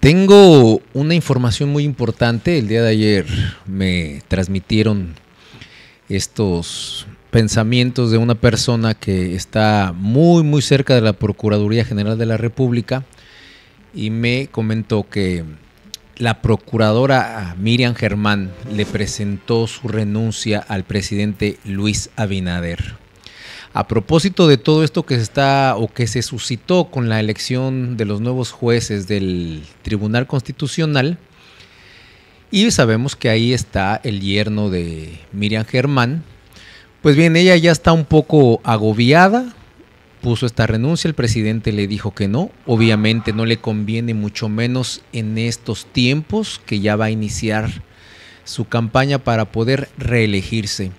Tengo una información muy importante. El día de ayer me transmitieron estos pensamientos de una persona que está muy, muy cerca de la Procuraduría General de la República y me comentó que la procuradora Miriam Germán le presentó su renuncia al presidente Luis Abinader. A propósito de todo esto que se está o que se suscitó con la elección de los nuevos jueces del Tribunal Constitucional, y sabemos que ahí está el yerno de Miriam Germán, pues bien, ella ya está un poco agobiada, puso esta renuncia, el presidente le dijo que no, obviamente no le conviene mucho menos en estos tiempos que ya va a iniciar su campaña para poder reelegirse.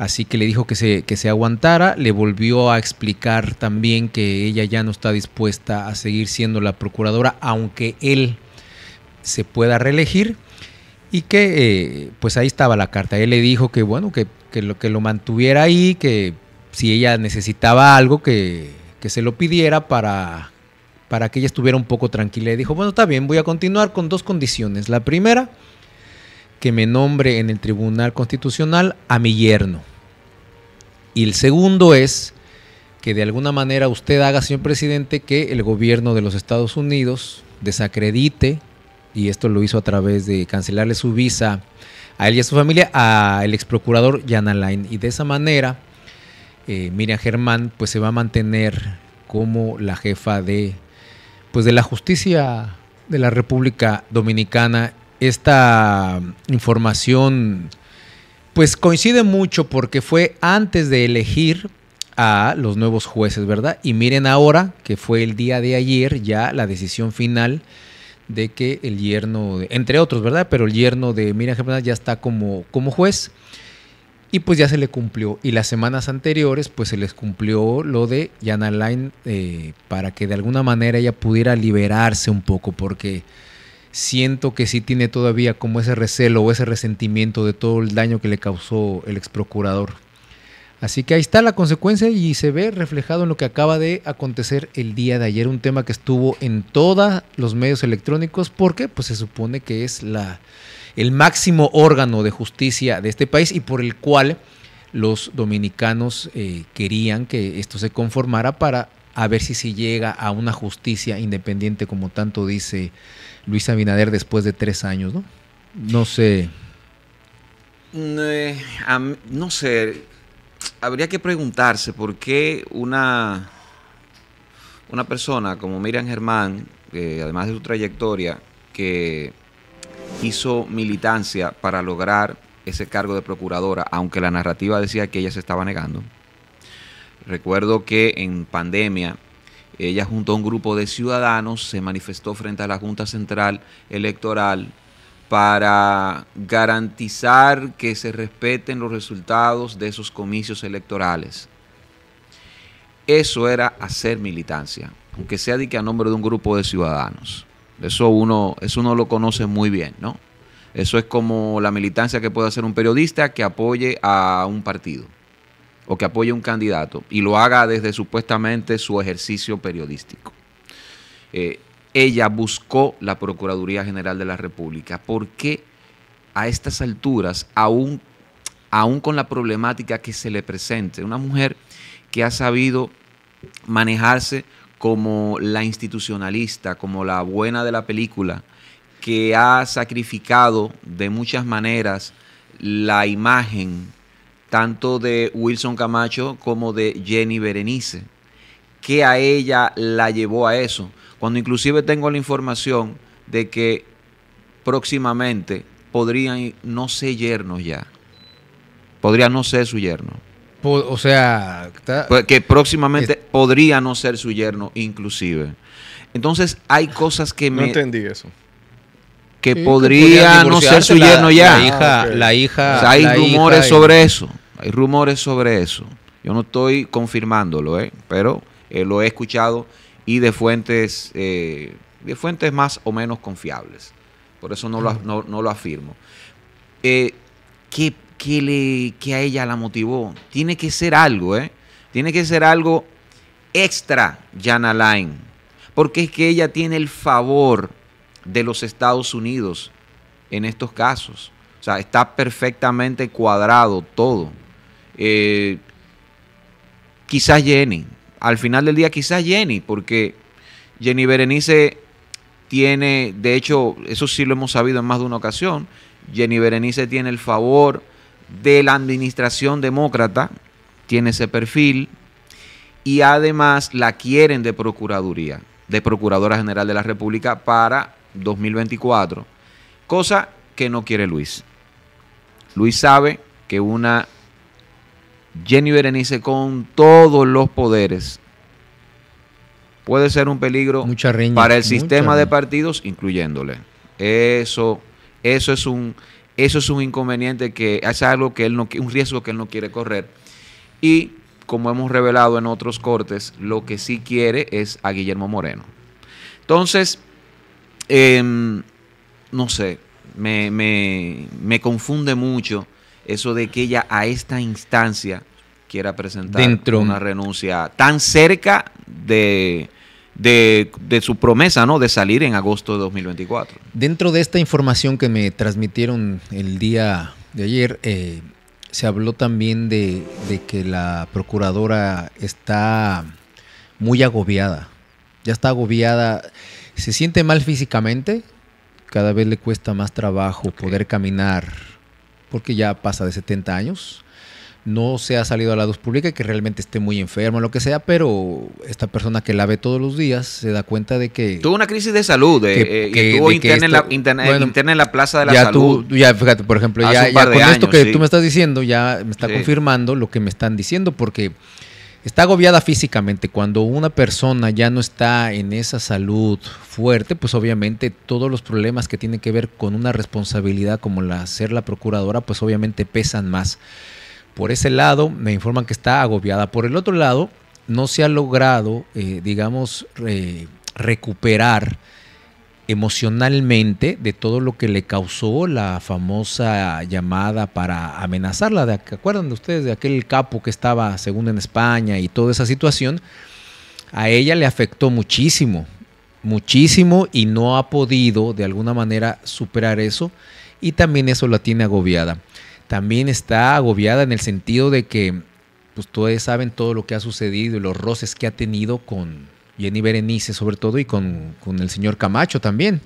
Así que le dijo que se, que se aguantara, le volvió a explicar también que ella ya no está dispuesta a seguir siendo la procuradora, aunque él se pueda reelegir y que eh, pues ahí estaba la carta. Él le dijo que bueno, que, lo, que lo mantuviera ahí, que si ella necesitaba algo, que, se lo pidiera para, para que ella estuviera un poco tranquila. Y dijo, bueno, está bien, voy a continuar con dos condiciones. La primera que me nombre en el Tribunal Constitucional a mi yerno. Y el segundo es que de alguna manera usted haga, señor presidente, que el gobierno de los Estados Unidos desacredite, y esto lo hizo a través de cancelarle su visa a él y a su familia, al ex procurador Jan Alain. Y de esa manera, eh, Miriam Germán pues, se va a mantener como la jefa de, pues, de la justicia de la República Dominicana esta información pues coincide mucho porque fue antes de elegir a los nuevos jueces, ¿verdad? Y miren ahora, que fue el día de ayer, ya la decisión final de que el yerno, entre otros, ¿verdad? Pero el yerno de Miriam Germán ya está como, como juez y pues ya se le cumplió. Y las semanas anteriores pues se les cumplió lo de Jan Alain eh, para que de alguna manera ella pudiera liberarse un poco porque siento que sí tiene todavía como ese recelo o ese resentimiento de todo el daño que le causó el ex procurador. Así que ahí está la consecuencia y se ve reflejado en lo que acaba de acontecer el día de ayer, un tema que estuvo en todos los medios electrónicos porque pues se supone que es la el máximo órgano de justicia de este país y por el cual los dominicanos eh, querían que esto se conformara para a ver si se llega a una justicia independiente, como tanto dice Luis Abinader después de tres años, ¿no? No sé. Mm, eh, no sé, habría que preguntarse por qué una, una persona como Miriam Germán, además de su trayectoria, que hizo militancia para lograr ese cargo de procuradora, aunque la narrativa decía que ella se estaba negando Recuerdo que en pandemia ella junto a un grupo de ciudadanos se manifestó frente a la Junta Central Electoral para garantizar que se respeten los resultados de esos comicios electorales. Eso era hacer militancia, aunque sea de que a nombre de un grupo de ciudadanos. Eso uno, eso uno lo conoce muy bien, ¿no? Eso es como la militancia que puede hacer un periodista que apoye a un partido o que apoye un candidato y lo haga desde supuestamente su ejercicio periodístico. Eh, ella buscó la Procuraduría General de la República. ¿Por qué a estas alturas, aún, aún con la problemática que se le presente, una mujer que ha sabido manejarse como la institucionalista, como la buena de la película, que ha sacrificado de muchas maneras la imagen tanto de Wilson Camacho como de Jenny Berenice. que a ella la llevó a eso? Cuando inclusive tengo la información de que próximamente podrían no ser yernos ya. Podría no ser su yerno. O sea, pues que próximamente podría no ser su yerno, inclusive. Entonces, hay cosas que no me. entendí eso. Que podría no ser su yerno ya. La hija. La hija hay rumores sobre eso. Hay rumores sobre eso. Yo no estoy confirmándolo, ¿eh? pero eh, lo he escuchado y de fuentes, eh, de fuentes más o menos confiables. Por eso no, lo, no, lo afirmo. ¿qué, qué le, qué a ella la motivó? Tiene que ser algo, ¿eh? Tiene que ser algo extra, Jan Alain Porque es que ella tiene el favor de los Estados Unidos en estos casos. O sea, está perfectamente cuadrado todo. Eh, quizás Jenny. Al final del día, quizás Jenny, porque Jenny Berenice tiene, de hecho, eso sí lo hemos sabido en más de una ocasión, Jenny Berenice tiene el favor de la administración demócrata, tiene ese perfil, y además la quieren de Procuraduría, de Procuradora General de la República para 2024, cosa que no quiere Luis. Luis sabe que una Jenny Berenice con todos los poderes puede ser un peligro para el sistema de partidos, incluyéndole. Eso, eso es un, eso es un inconveniente que es algo que él no, un riesgo que él no quiere correr. Y como hemos revelado en otros cortes, lo que sí quiere es a Guillermo Moreno. Entonces, em, no sé, me confunde mucho eso de que ella a esta instancia quiera presentar una renuncia tan cerca de, de, su promesa ¿no? de salir en agosto de 2024. Dentro de esta información que me transmitieron el día de ayer, eh, se habló también de, que la procuradora está muy agobiada, ya está agobiada, se siente mal físicamente, cada vez le cuesta más trabajo poder caminar, porque ya pasa de 70 años. No se ha salido a la luz pública y que realmente esté muy enfermo lo que sea, pero esta persona que la ve todos los días se da cuenta de que. Tuvo una crisis de salud, eh, que, eh, en la, la Plaza de la ya Salud. Tú, ya, fíjate, por ejemplo, ya, con esto que tú me estás diciendo, ya me está confirmando lo que me están diciendo, porque está agobiada físicamente. Cuando una persona ya no está en esa salud fuerte, pues obviamente todos los problemas que tienen que ver con una responsabilidad como la ser la procuradora, pues obviamente pesan más. Por ese lado, me informan que está agobiada. Por el otro lado, no se ha logrado, eh, digamos, recuperar emocionalmente de todo lo que le causó la famosa llamada para amenazarla. ¿De ¿Acuerdan ustedes de aquel capo que estaba según en España y toda esa situación? A ella le afectó muchísimo, muchísimo y no ha podido de alguna manera superar eso y también eso la tiene agobiada. También está agobiada en el sentido de que pues, ustedes saben todo lo que ha sucedido y los roces que ha tenido con Jenny Berenice sobre todo y con, el señor Camacho también.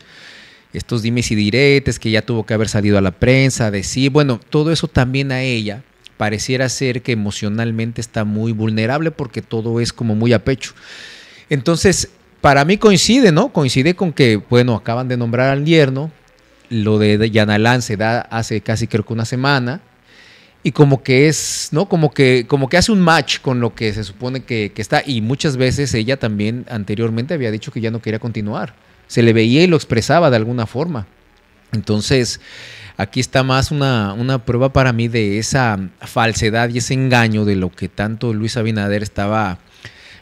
Estos dimes y diretes que ya tuvo que haber salido a la prensa, decir, sí. bueno, todo eso también a ella pareciera ser que emocionalmente está muy vulnerable porque todo es como muy a pecho. Entonces, para mí coincide, ¿no? Coincide con que, bueno, acaban de nombrar al yerno, lo de Yanalán se da hace casi creo que una semana, y como que es, ¿no? Como que, como que hace un match con lo que se supone que, está. Y muchas veces ella también anteriormente había dicho que ya no quería continuar. Se le veía y lo expresaba de alguna forma. Entonces, aquí está más una, una prueba para mí de esa falsedad y ese engaño de lo que tanto Luis Abinader estaba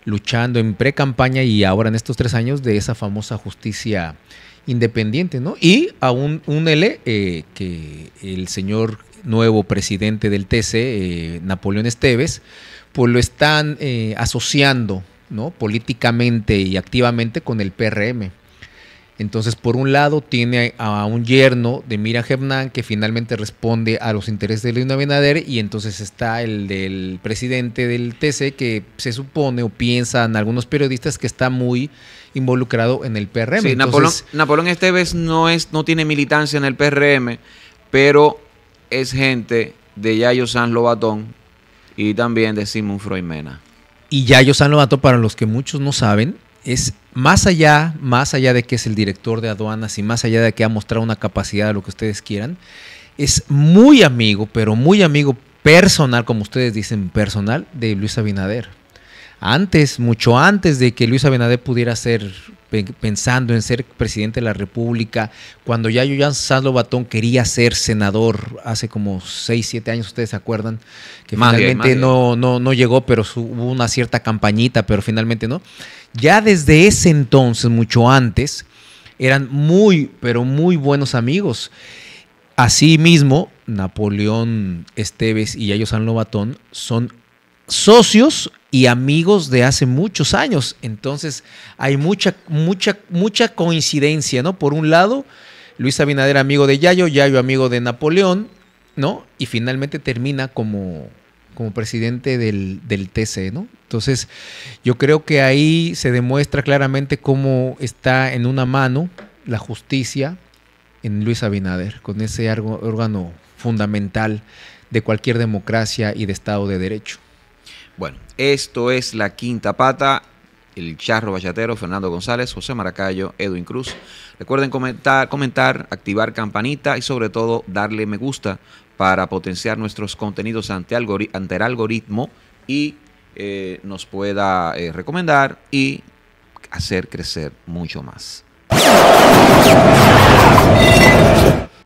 luchando en pre-campaña y ahora en estos tres años de esa famosa justicia independiente, ¿no? Y a un, L eh, que el señor nuevo presidente del TC, eh, Napoleón Esteves, pues lo están eh, asociando ¿no? políticamente y activamente con el PRM. Entonces, por un lado, tiene a un yerno de Mira Hernán que finalmente responde a los intereses de Lina Abinader, y entonces está el del presidente del TC que se supone o piensan algunos periodistas que está muy involucrado en el PRM. Sí, Napoleón, Esteves no, es, no tiene militancia en el PRM, pero es gente de Yayo San Lobatón y también de Simón Freud Y Yayo San Lobatón, para los que muchos no saben, es más allá, más allá de que es el director de aduanas y más allá de que ha mostrado una capacidad de lo que ustedes quieran, es muy amigo, pero muy amigo personal, como ustedes dicen, personal de Luis Abinader. Antes, mucho antes de que Luis Abinader pudiera ser pensando en ser presidente de la República, cuando ya Yoyan Salo Batón quería ser senador hace como 6, 7 años, ustedes se acuerdan, que finalmente no, no, no llegó, pero hubo una cierta campañita, pero finalmente no. Ya desde ese entonces, mucho antes, eran muy, pero muy buenos amigos. Asimismo, Napoleón Esteves y Yayo San Lobatón son socios y amigos de hace muchos años. Entonces hay mucha, mucha, mucha coincidencia, ¿no? Por un lado, Luis Abinader amigo de Yayo, Yayo amigo de Napoleón, ¿no? Y finalmente termina como, como presidente del, del TC, ¿no? Entonces yo creo que ahí se demuestra claramente cómo está en una mano la justicia en Luis Abinader, con ese órgano fundamental de cualquier democracia y de Estado de Derecho. Bueno, esto es La Quinta Pata. El Charro bayatero Fernando González, José Maracayo, Edwin Cruz. Recuerden comentar, comentar, activar campanita y sobre todo darle me gusta para potenciar nuestros contenidos ante, ante el algoritmo y eh, nos pueda eh, recomendar y hacer crecer mucho más.